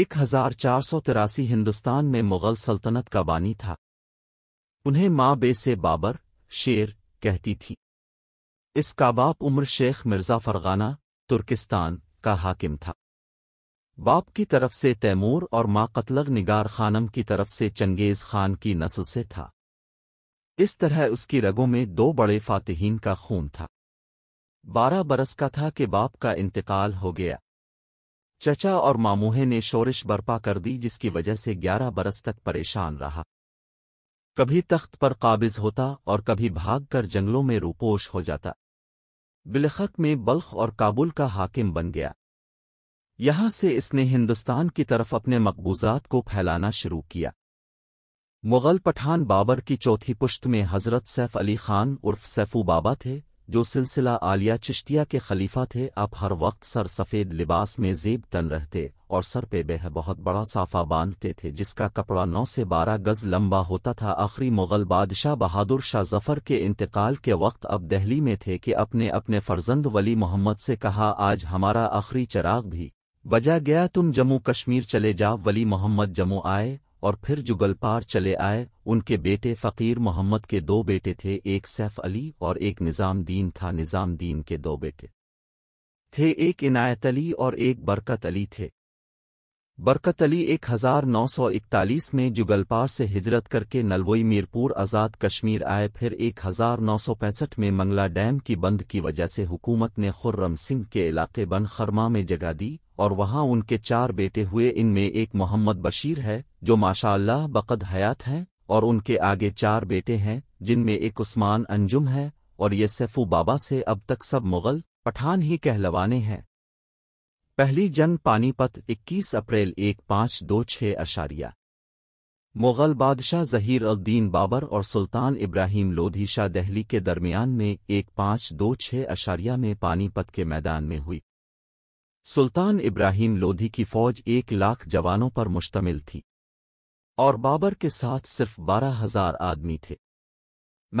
एक हजार चार सौ तिरासी हिंदुस्तान में मुगल सल्तनत का बानी था उन्हें माँ बे से बाबर शेर कहती थी इसका बाप उम्र शेख मिर्ज़ा फरगाना तुर्किस्तान का हाकिम था बाप की तरफ से तैमूर और माँ कतलग निगार खानम की तरफ से चंगेज़ खान की नस्ल से था इस तरह उसकी रगों में दो बड़े फातहीन का खून था बारह बरस का था कि बाप का इंतकाल हो गया चचा और मामूहे ने शोरिश बर्पा कर दी जिसकी वजह से ग्यारह बरस तक परेशान रहा कभी तख्त पर काबिज होता और कभी भागकर जंगलों में रूपोश हो जाता बिलखक में बल्ख और काबुल का हाकिम बन गया यहां से इसने हिंदुस्तान की तरफ अपने मकबूजात को फैलाना शुरू किया मुगल पठान बाबर की चौथी पुश्त में हजरत सैफ अली खान उर्फ सैफू बाबा थे जो सिलसिला आलिया चिश्तिया के खलीफा थे अब हर वक्त सर सफ़ेद लिबास में जेब तन रहते और सर पे बेह बहुत बड़ा साफा बांधते थे जिसका कपड़ा नौ से बारह गज लंबा होता था आखिरी मुगल बादशाह बहादुर शाह जफर के इंतकाल के वक्त अब दहली में थे कि अपने अपने फर्जंद वली मोहम्मद से कहा आज हमारा आखिरी चिराग भी बजा गया तुम जम्मू कश्मीर चले जाओ वली मोहम्मद जम्मू आए और फिर जुगलपार चले आए उनके बेटे फ़कीर मोहम्मद के दो बेटे थे एक सैफ अली और एक दीन था निज़ामदीन के दो बेटे थे एक इनायत अली और एक बरकत अली थे बरकत अली 1941 में जुगलपार से हिजरत करके नलवोई मीरपुर आज़ाद कश्मीर आए फिर 1965 में मंगला डैम की बंद की वजह से हुकूमत ने खुर्रम सिंह के इलाके बन खरमा में जगह दी और वहां उनके चार बेटे हुए इनमें एक मोहम्मद बशीर है जो माशाल्लाह बकद हयात हैं और उनके आगे चार बेटे हैं जिनमें एक उस्मान अंजुम है और ये सैफू बाबा से अब तक सब मुगल पठान ही कहलवाने हैं पहली जन पानीपत 21 अप्रैल एक पांच दो छह अशारिया मुगल बादशाह जहीर अल्दीन बाबर और सुल्तान इब्राहिम लोधीशाह दहली के दरमियान में एक पांच दो छः अशारिया में पानीपत के मैदान में हुई सुल्तान इब्राहिम लोधी की फौज एक लाख जवानों पर मुश्तमिल थी और बाबर के साथ सिर्फ बारह हजार आदमी थे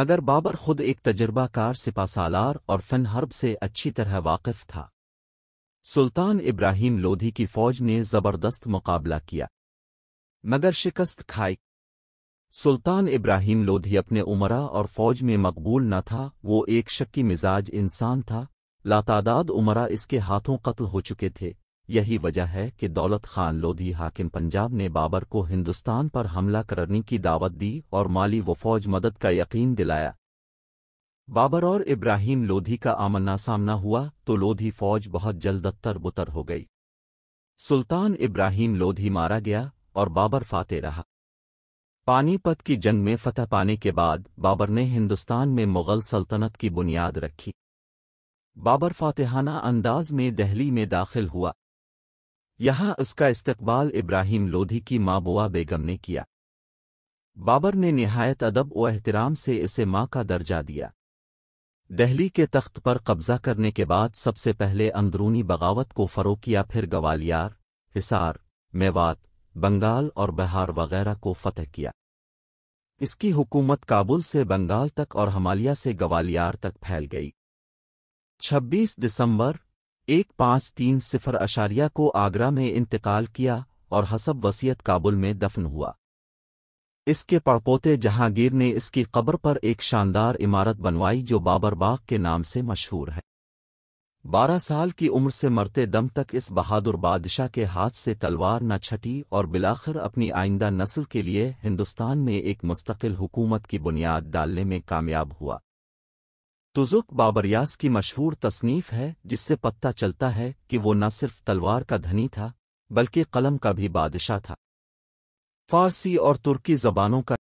मगर बाबर खुद एक तजर्बाकार सिपासालार और फन हर्ब से अच्छी तरह वाकिफ था सुल्तान इब्राहिम लोधी की फौज ने जबरदस्त मुकाबला किया मगर शिकस्त खाई सुल्तान इब्राहिम लोधी अपने उमरा और फौज में मकबूल न था वो एक शक्की मिजाज इंसान था लातादाद उमरा इसके हाथों कत्ल हो चुके थे यही वजह है कि दौलत खान लोधी हाकिम पंजाब ने बाबर को हिंदुस्तान पर हमला करने की दावत दी और माली व फौज मदद का यकीन दिलाया बाबर और इब्राहिम लोधी का आमना सामना हुआ तो लोधी फौज बहुत जल्द अत्तर बुतर हो गई सुल्तान इब्राहिम लोधी मारा गया और बाबर फाते रहा पानीपत की जंग में फतह पाने के बाद बाबर ने हिंदुस्तान में मुगल सल्तनत की बुनियाद रखी बाबर फ़ातेहाना अंदाज में दहली में दाखिल हुआ यहाँ उसका इस्तकबाल इब्राहिम लोधी की माँ बुआ बेगम ने किया बाबर ने नहायत अदब व एहतराम से इसे माँ का दर्जा दिया दहली के तख्त पर कब्जा करने के बाद सबसे पहले अंदरूनी बगावत को फरो किया फिर ग्वालियार हिसार मेवात बंगाल और बिहार वगैरह को फतह किया इसकी हुकूमत काबुल से बंगाल तक और हमालिया से ग्वालियार तक फैल गई 26 दिसंबर एक पाँच तीन सिफर अशारिया को आगरा में इंतकाल किया और हसब वसीयत काबुल में दफन हुआ इसके पड़पोते जहांगीर ने इसकी कब्र पर एक शानदार इमारत बनवाई जो बाबर बाग के नाम से मशहूर है बारह साल की उम्र से मरते दम तक इस बहादुर बादशाह के हाथ से तलवार न छटी और बिलाखिर अपनी आइंदा नस्ल के लिए हिंदुस्तान में एक मुस्तकिल हुकूमत की बुनियाद डालने में कामयाब हुआ तुजुक बाबरियास की मशहूर तसनीफ है जिससे पता चलता है कि वो न सिर्फ तलवार का धनी था बल्कि कलम का भी बादशाह था फारसी और तुर्की जबानों का